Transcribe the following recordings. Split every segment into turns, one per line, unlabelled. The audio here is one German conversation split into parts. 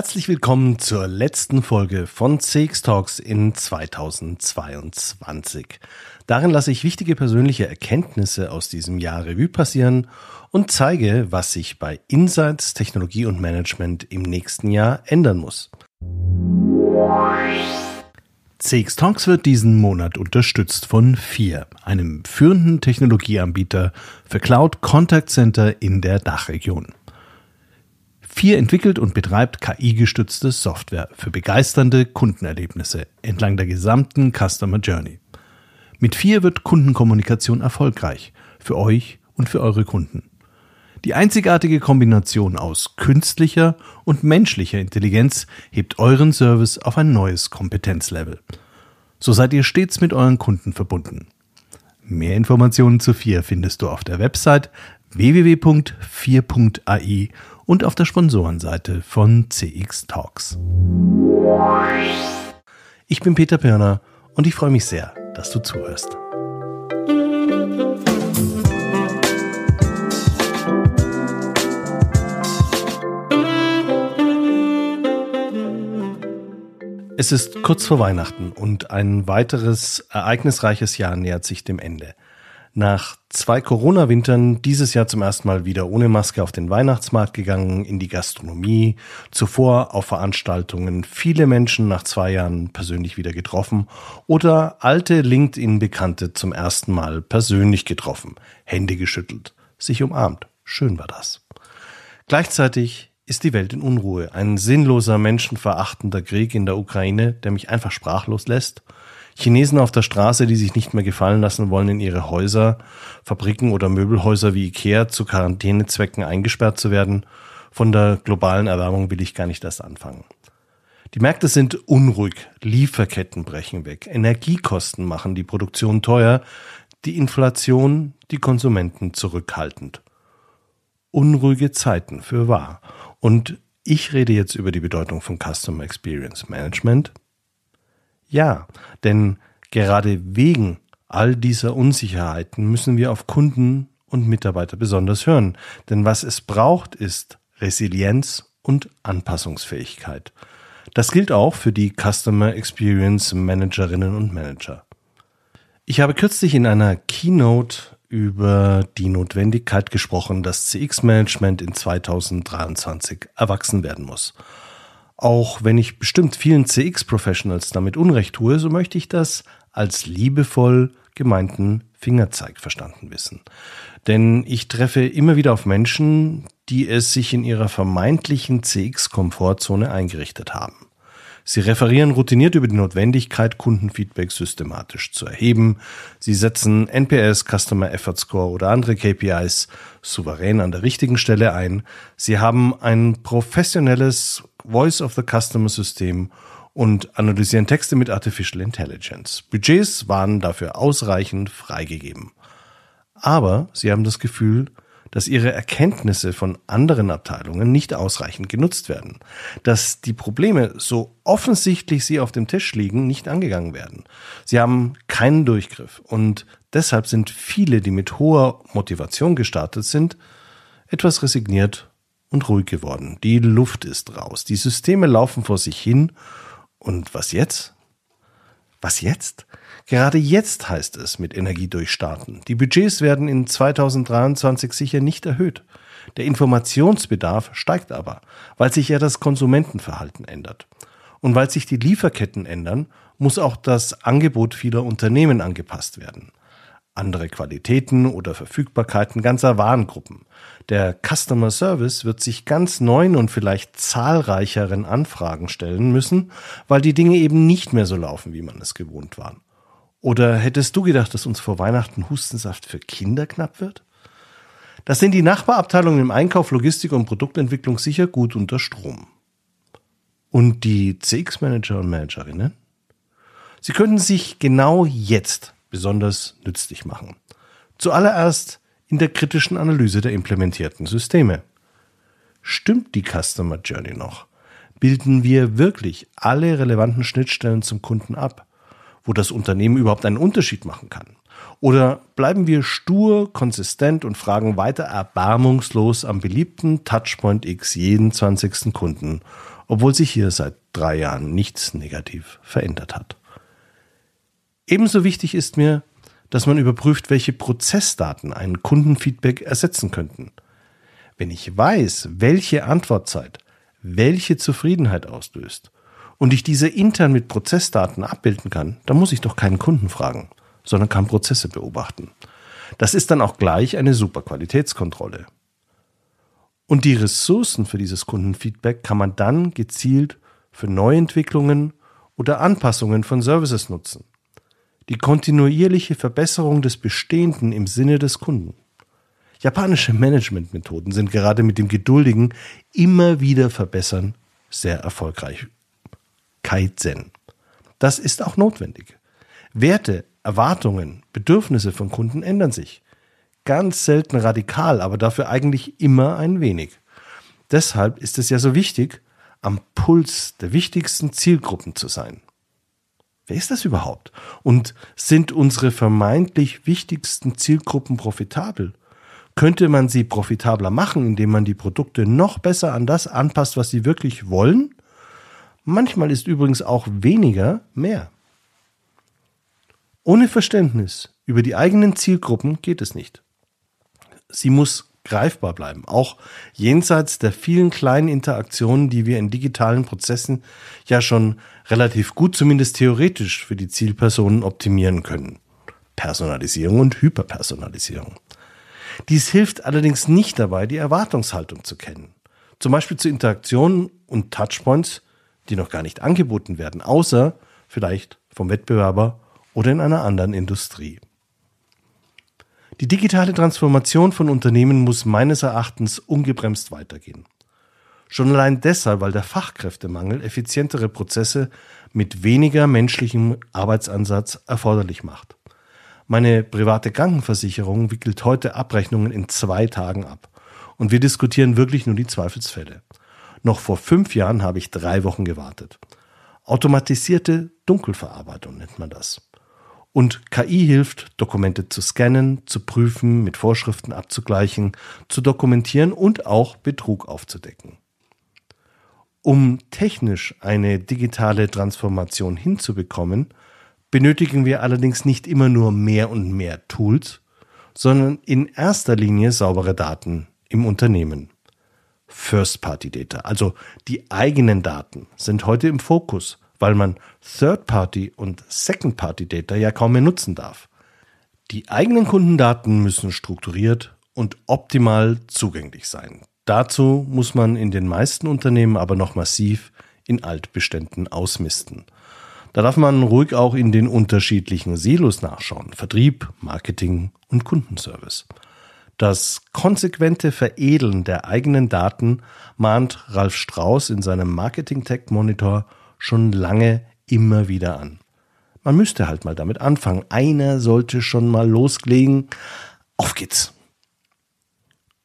Herzlich willkommen zur letzten Folge von CX Talks in 2022. Darin lasse ich wichtige persönliche Erkenntnisse aus diesem Jahr Revue passieren und zeige, was sich bei Insights, Technologie und Management im nächsten Jahr ändern muss. CX Talks wird diesen Monat unterstützt von FIR, einem führenden Technologieanbieter für Cloud Contact Center in der Dachregion. Vier entwickelt und betreibt KI-gestützte Software für begeisternde Kundenerlebnisse entlang der gesamten Customer Journey. Mit Vier wird Kundenkommunikation erfolgreich für euch und für eure Kunden. Die einzigartige Kombination aus künstlicher und menschlicher Intelligenz hebt euren Service auf ein neues Kompetenzlevel. So seid ihr stets mit euren Kunden verbunden. Mehr Informationen zu FIR findest du auf der Website www.4.ai und auf der Sponsorenseite von CX Talks. Ich bin Peter Pirner und ich freue mich sehr, dass du zuhörst. Es ist kurz vor Weihnachten und ein weiteres ereignisreiches Jahr nähert sich dem Ende nach zwei Corona-Wintern dieses Jahr zum ersten Mal wieder ohne Maske auf den Weihnachtsmarkt gegangen, in die Gastronomie, zuvor auf Veranstaltungen viele Menschen nach zwei Jahren persönlich wieder getroffen oder alte LinkedIn-Bekannte zum ersten Mal persönlich getroffen, Hände geschüttelt, sich umarmt. Schön war das. Gleichzeitig ist die Welt in Unruhe, ein sinnloser, menschenverachtender Krieg in der Ukraine, der mich einfach sprachlos lässt – Chinesen auf der Straße, die sich nicht mehr gefallen lassen wollen, in ihre Häuser, Fabriken oder Möbelhäuser wie Ikea zu Quarantänezwecken eingesperrt zu werden. Von der globalen Erwärmung will ich gar nicht erst anfangen. Die Märkte sind unruhig, Lieferketten brechen weg, Energiekosten machen die Produktion teuer, die Inflation die Konsumenten zurückhaltend. Unruhige Zeiten für wahr. Und ich rede jetzt über die Bedeutung von Customer Experience Management, ja, denn gerade wegen all dieser Unsicherheiten müssen wir auf Kunden und Mitarbeiter besonders hören. Denn was es braucht, ist Resilienz und Anpassungsfähigkeit. Das gilt auch für die Customer Experience Managerinnen und Manager. Ich habe kürzlich in einer Keynote über die Notwendigkeit gesprochen, dass CX-Management in 2023 erwachsen werden muss. Auch wenn ich bestimmt vielen CX-Professionals damit Unrecht tue, so möchte ich das als liebevoll gemeinten Fingerzeig verstanden wissen. Denn ich treffe immer wieder auf Menschen, die es sich in ihrer vermeintlichen CX-Komfortzone eingerichtet haben. Sie referieren routiniert über die Notwendigkeit, Kundenfeedback systematisch zu erheben. Sie setzen NPS, Customer Effort Score oder andere KPIs souverän an der richtigen Stelle ein. Sie haben ein professionelles Voice of the Customer System und analysieren Texte mit Artificial Intelligence. Budgets waren dafür ausreichend freigegeben. Aber sie haben das Gefühl, dass ihre Erkenntnisse von anderen Abteilungen nicht ausreichend genutzt werden, dass die Probleme, so offensichtlich sie auf dem Tisch liegen, nicht angegangen werden. Sie haben keinen Durchgriff und deshalb sind viele, die mit hoher Motivation gestartet sind, etwas resigniert und ruhig geworden. Die Luft ist raus. Die Systeme laufen vor sich hin. Und was jetzt? Was jetzt? Gerade jetzt heißt es mit Energie durchstarten. Die Budgets werden in 2023 sicher nicht erhöht. Der Informationsbedarf steigt aber, weil sich ja das Konsumentenverhalten ändert. Und weil sich die Lieferketten ändern, muss auch das Angebot vieler Unternehmen angepasst werden. Andere Qualitäten oder Verfügbarkeiten ganzer Warengruppen. Der Customer Service wird sich ganz neuen und vielleicht zahlreicheren Anfragen stellen müssen, weil die Dinge eben nicht mehr so laufen, wie man es gewohnt war. Oder hättest du gedacht, dass uns vor Weihnachten Hustensaft für Kinder knapp wird? Das sind die Nachbarabteilungen im Einkauf, Logistik und Produktentwicklung sicher gut unter Strom. Und die CX-Manager und Managerinnen? Sie könnten sich genau jetzt besonders nützlich machen. Zuallererst in der kritischen Analyse der implementierten Systeme. Stimmt die Customer Journey noch? Bilden wir wirklich alle relevanten Schnittstellen zum Kunden ab, wo das Unternehmen überhaupt einen Unterschied machen kann? Oder bleiben wir stur, konsistent und fragen weiter erbarmungslos am beliebten Touchpoint X jeden 20. Kunden, obwohl sich hier seit drei Jahren nichts negativ verändert hat? Ebenso wichtig ist mir, dass man überprüft, welche Prozessdaten ein Kundenfeedback ersetzen könnten. Wenn ich weiß, welche Antwortzeit welche Zufriedenheit auslöst und ich diese intern mit Prozessdaten abbilden kann, dann muss ich doch keinen Kunden fragen, sondern kann Prozesse beobachten. Das ist dann auch gleich eine super Qualitätskontrolle. Und die Ressourcen für dieses Kundenfeedback kann man dann gezielt für Neuentwicklungen oder Anpassungen von Services nutzen die kontinuierliche Verbesserung des Bestehenden im Sinne des Kunden. Japanische Managementmethoden sind gerade mit dem geduldigen immer wieder verbessern sehr erfolgreich. Kaizen. Das ist auch notwendig. Werte, Erwartungen, Bedürfnisse von Kunden ändern sich. Ganz selten radikal, aber dafür eigentlich immer ein wenig. Deshalb ist es ja so wichtig, am Puls der wichtigsten Zielgruppen zu sein. Wer ist das überhaupt? Und sind unsere vermeintlich wichtigsten Zielgruppen profitabel? Könnte man sie profitabler machen, indem man die Produkte noch besser an das anpasst, was sie wirklich wollen? Manchmal ist übrigens auch weniger mehr. Ohne Verständnis über die eigenen Zielgruppen geht es nicht. Sie muss greifbar bleiben, auch jenseits der vielen kleinen Interaktionen, die wir in digitalen Prozessen ja schon relativ gut, zumindest theoretisch, für die Zielpersonen optimieren können. Personalisierung und Hyperpersonalisierung. Dies hilft allerdings nicht dabei, die Erwartungshaltung zu kennen. Zum Beispiel zu Interaktionen und Touchpoints, die noch gar nicht angeboten werden, außer vielleicht vom Wettbewerber oder in einer anderen Industrie. Die digitale Transformation von Unternehmen muss meines Erachtens ungebremst weitergehen. Schon allein deshalb, weil der Fachkräftemangel effizientere Prozesse mit weniger menschlichem Arbeitsansatz erforderlich macht. Meine private Krankenversicherung wickelt heute Abrechnungen in zwei Tagen ab. Und wir diskutieren wirklich nur die Zweifelsfälle. Noch vor fünf Jahren habe ich drei Wochen gewartet. Automatisierte Dunkelverarbeitung nennt man das. Und KI hilft, Dokumente zu scannen, zu prüfen, mit Vorschriften abzugleichen, zu dokumentieren und auch Betrug aufzudecken. Um technisch eine digitale Transformation hinzubekommen, benötigen wir allerdings nicht immer nur mehr und mehr Tools, sondern in erster Linie saubere Daten im Unternehmen. First-Party-Data, also die eigenen Daten, sind heute im Fokus weil man Third-Party und Second-Party-Data ja kaum mehr nutzen darf. Die eigenen Kundendaten müssen strukturiert und optimal zugänglich sein. Dazu muss man in den meisten Unternehmen aber noch massiv in Altbeständen ausmisten. Da darf man ruhig auch in den unterschiedlichen Silos nachschauen. Vertrieb, Marketing und Kundenservice. Das konsequente Veredeln der eigenen Daten mahnt Ralf Strauß in seinem Marketing Tech Monitor schon lange immer wieder an. Man müsste halt mal damit anfangen. Einer sollte schon mal loslegen. Auf geht's!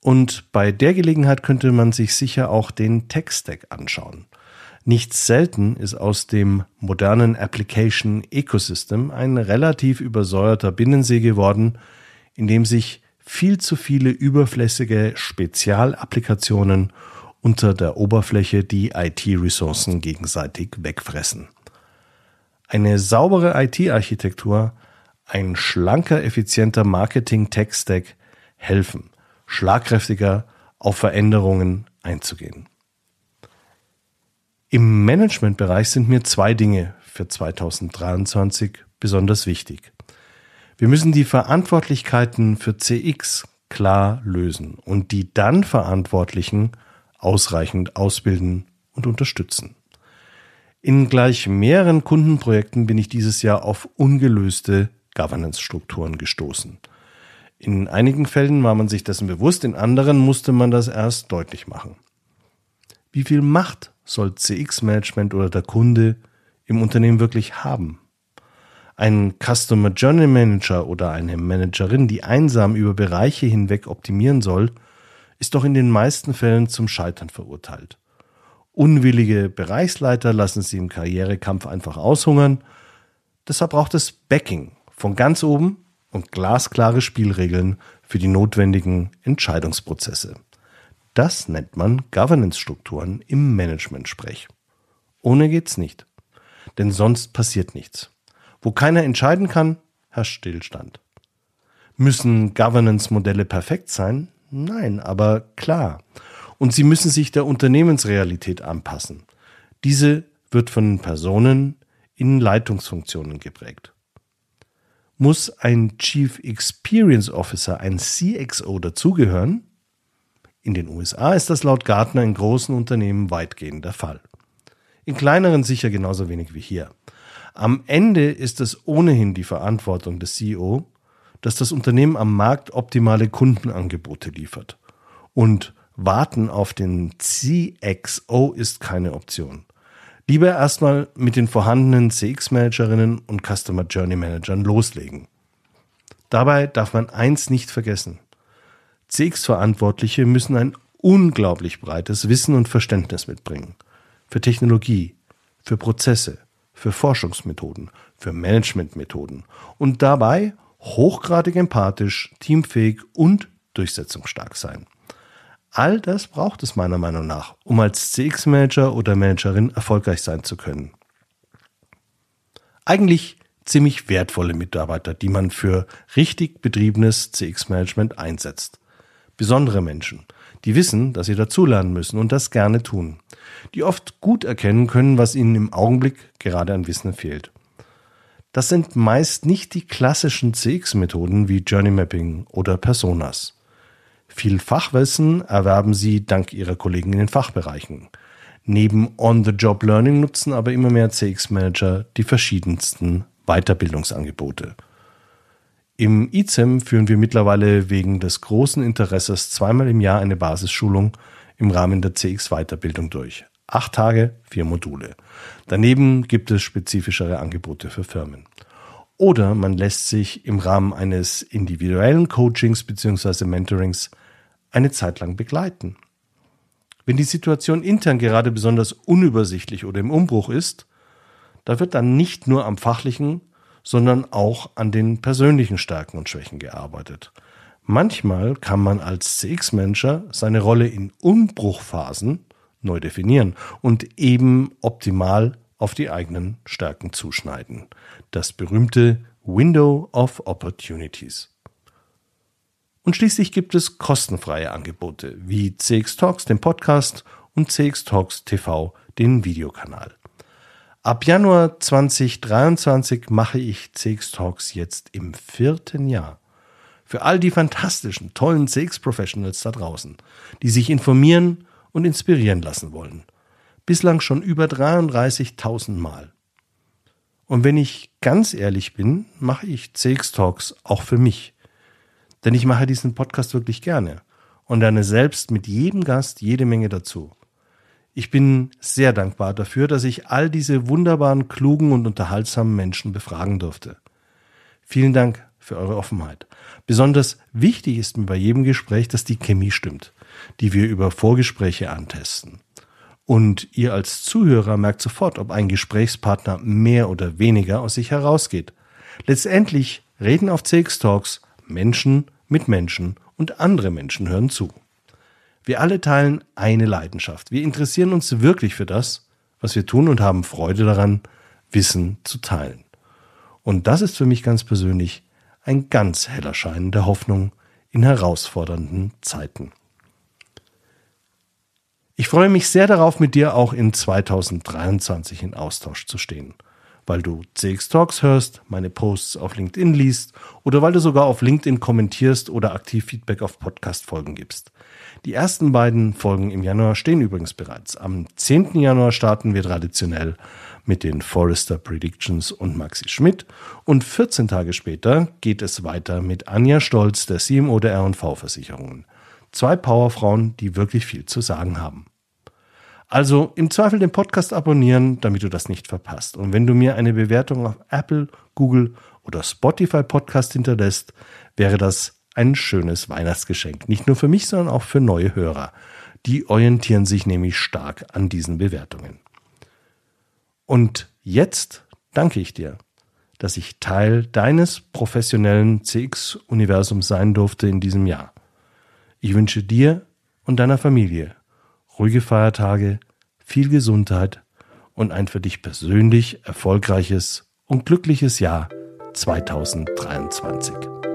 Und bei der Gelegenheit könnte man sich sicher auch den Tech-Stack anschauen. Nicht selten ist aus dem modernen Application Ecosystem ein relativ übersäuerter Binnensee geworden, in dem sich viel zu viele überflüssige Spezialapplikationen unter der Oberfläche die IT-Ressourcen gegenseitig wegfressen. Eine saubere IT-Architektur, ein schlanker, effizienter Marketing-Tech-Stack helfen, schlagkräftiger auf Veränderungen einzugehen. Im Managementbereich sind mir zwei Dinge für 2023 besonders wichtig. Wir müssen die Verantwortlichkeiten für CX klar lösen und die dann Verantwortlichen ausreichend ausbilden und unterstützen. In gleich mehreren Kundenprojekten bin ich dieses Jahr auf ungelöste Governance-Strukturen gestoßen. In einigen Fällen war man sich dessen bewusst, in anderen musste man das erst deutlich machen. Wie viel Macht soll CX-Management oder der Kunde im Unternehmen wirklich haben? Ein Customer Journey Manager oder eine Managerin, die einsam über Bereiche hinweg optimieren soll, ist doch in den meisten Fällen zum Scheitern verurteilt. Unwillige Bereichsleiter lassen sie im Karrierekampf einfach aushungern. Deshalb braucht es Backing von ganz oben und glasklare Spielregeln für die notwendigen Entscheidungsprozesse. Das nennt man Governance-Strukturen im Management-Sprech. Ohne geht's nicht. Denn sonst passiert nichts. Wo keiner entscheiden kann, herrscht Stillstand. Müssen Governance-Modelle perfekt sein? Nein, aber klar. Und sie müssen sich der Unternehmensrealität anpassen. Diese wird von Personen in Leitungsfunktionen geprägt. Muss ein Chief Experience Officer, ein CXO dazugehören? In den USA ist das laut Gartner in großen Unternehmen weitgehend der Fall. In kleineren sicher genauso wenig wie hier. Am Ende ist es ohnehin die Verantwortung des CEO, dass das Unternehmen am Markt optimale Kundenangebote liefert. Und warten auf den CXO ist keine Option. Lieber erstmal mit den vorhandenen CX-Managerinnen und Customer Journey Managern loslegen. Dabei darf man eins nicht vergessen. CX-Verantwortliche müssen ein unglaublich breites Wissen und Verständnis mitbringen. Für Technologie, für Prozesse, für Forschungsmethoden, für Managementmethoden und dabei hochgradig empathisch, teamfähig und durchsetzungsstark sein. All das braucht es meiner Meinung nach, um als CX-Manager oder Managerin erfolgreich sein zu können. Eigentlich ziemlich wertvolle Mitarbeiter, die man für richtig betriebenes CX-Management einsetzt. Besondere Menschen, die wissen, dass sie dazulernen müssen und das gerne tun, die oft gut erkennen können, was ihnen im Augenblick gerade an Wissen fehlt. Das sind meist nicht die klassischen CX-Methoden wie Journey Mapping oder Personas. Viel Fachwissen erwerben sie dank ihrer Kollegen in den Fachbereichen. Neben On-the-Job-Learning nutzen aber immer mehr CX-Manager die verschiedensten Weiterbildungsangebote. Im ICEM führen wir mittlerweile wegen des großen Interesses zweimal im Jahr eine Basisschulung im Rahmen der CX-Weiterbildung durch. Acht Tage, vier Module. Daneben gibt es spezifischere Angebote für Firmen. Oder man lässt sich im Rahmen eines individuellen Coachings bzw. Mentorings eine Zeit lang begleiten. Wenn die Situation intern gerade besonders unübersichtlich oder im Umbruch ist, da wird dann nicht nur am fachlichen, sondern auch an den persönlichen Stärken und Schwächen gearbeitet. Manchmal kann man als CX-Manager seine Rolle in Umbruchphasen neu definieren und eben optimal auf die eigenen Stärken zuschneiden. Das berühmte Window of Opportunities. Und schließlich gibt es kostenfreie Angebote wie CX Talks, den Podcast und CX Talks TV, den Videokanal. Ab Januar 2023 mache ich CX Talks jetzt im vierten Jahr. Für all die fantastischen, tollen CX Professionals da draußen, die sich informieren, und inspirieren lassen wollen. Bislang schon über 33.000 Mal. Und wenn ich ganz ehrlich bin, mache ich CX Talks auch für mich. Denn ich mache diesen Podcast wirklich gerne und lerne selbst mit jedem Gast jede Menge dazu. Ich bin sehr dankbar dafür, dass ich all diese wunderbaren, klugen und unterhaltsamen Menschen befragen durfte. Vielen Dank für eure Offenheit. Besonders wichtig ist mir bei jedem Gespräch, dass die Chemie stimmt die wir über Vorgespräche antesten. Und ihr als Zuhörer merkt sofort, ob ein Gesprächspartner mehr oder weniger aus sich herausgeht. Letztendlich reden auf CX Talks Menschen mit Menschen und andere Menschen hören zu. Wir alle teilen eine Leidenschaft. Wir interessieren uns wirklich für das, was wir tun und haben Freude daran, Wissen zu teilen. Und das ist für mich ganz persönlich ein ganz heller Schein der Hoffnung in herausfordernden Zeiten. Ich freue mich sehr darauf, mit dir auch in 2023 in Austausch zu stehen. Weil du CX Talks hörst, meine Posts auf LinkedIn liest oder weil du sogar auf LinkedIn kommentierst oder aktiv Feedback auf Podcast-Folgen gibst. Die ersten beiden Folgen im Januar stehen übrigens bereits. Am 10. Januar starten wir traditionell mit den Forrester Predictions und Maxi Schmidt. Und 14 Tage später geht es weiter mit Anja Stolz, der CMO der R&V Versicherungen. Zwei Powerfrauen, die wirklich viel zu sagen haben. Also im Zweifel den Podcast abonnieren, damit du das nicht verpasst. Und wenn du mir eine Bewertung auf Apple, Google oder Spotify Podcast hinterlässt, wäre das ein schönes Weihnachtsgeschenk. Nicht nur für mich, sondern auch für neue Hörer. Die orientieren sich nämlich stark an diesen Bewertungen. Und jetzt danke ich dir, dass ich Teil deines professionellen CX-Universums sein durfte in diesem Jahr. Ich wünsche dir und deiner Familie ruhige Feiertage, viel Gesundheit und ein für dich persönlich erfolgreiches und glückliches Jahr 2023.